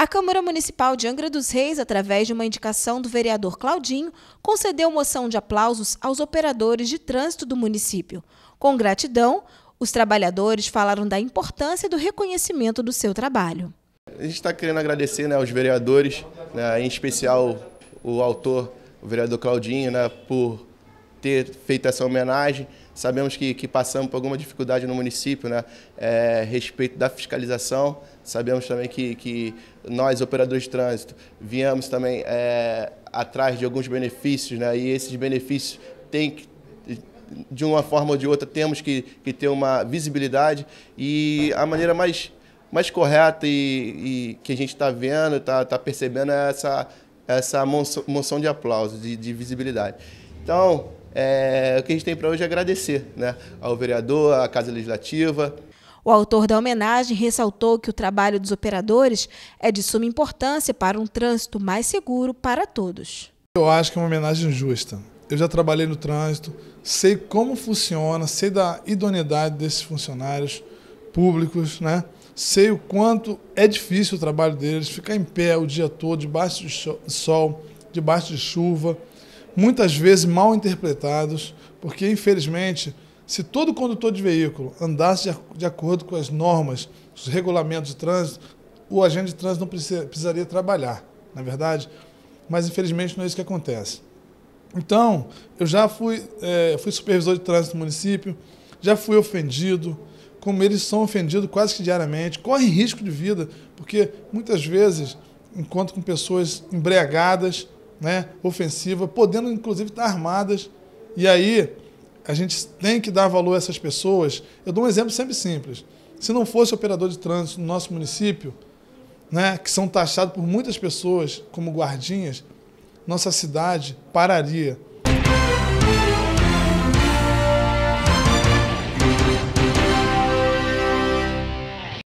A Câmara Municipal de Angra dos Reis, através de uma indicação do vereador Claudinho, concedeu moção de aplausos aos operadores de trânsito do município. Com gratidão, os trabalhadores falaram da importância do reconhecimento do seu trabalho. A gente está querendo agradecer né, aos vereadores, né, em especial o autor, o vereador Claudinho, né, por ter feito essa homenagem, Sabemos que, que passamos por alguma dificuldade no município, né? É, respeito da fiscalização. Sabemos também que, que nós, operadores de trânsito, viemos também é, atrás de alguns benefícios, né? E esses benefícios têm que de uma forma ou de outra, temos que, que ter uma visibilidade e a maneira mais, mais correta e, e que a gente está vendo, está tá percebendo é essa, essa de aplausos, de, de visibilidade. Então, é, o que a gente tem para hoje é agradecer né, ao vereador, à Casa Legislativa. O autor da homenagem ressaltou que o trabalho dos operadores é de suma importância para um trânsito mais seguro para todos. Eu acho que é uma homenagem justa. Eu já trabalhei no trânsito, sei como funciona, sei da idoneidade desses funcionários públicos, né? sei o quanto é difícil o trabalho deles, ficar em pé o dia todo, debaixo de sol, debaixo de chuva muitas vezes mal interpretados, porque infelizmente, se todo condutor de veículo andasse de acordo com as normas, os regulamentos de trânsito, o agente de trânsito não precisaria trabalhar, na é verdade. Mas infelizmente não é isso que acontece. Então, eu já fui, é, fui supervisor de trânsito no município, já fui ofendido, como eles são ofendidos quase que diariamente, correm risco de vida, porque muitas vezes encontro com pessoas embriagadas, né, ofensiva, podendo inclusive estar armadas. E aí a gente tem que dar valor a essas pessoas. Eu dou um exemplo sempre simples. Se não fosse operador de trânsito no nosso município, né, que são taxados por muitas pessoas como guardinhas, nossa cidade pararia.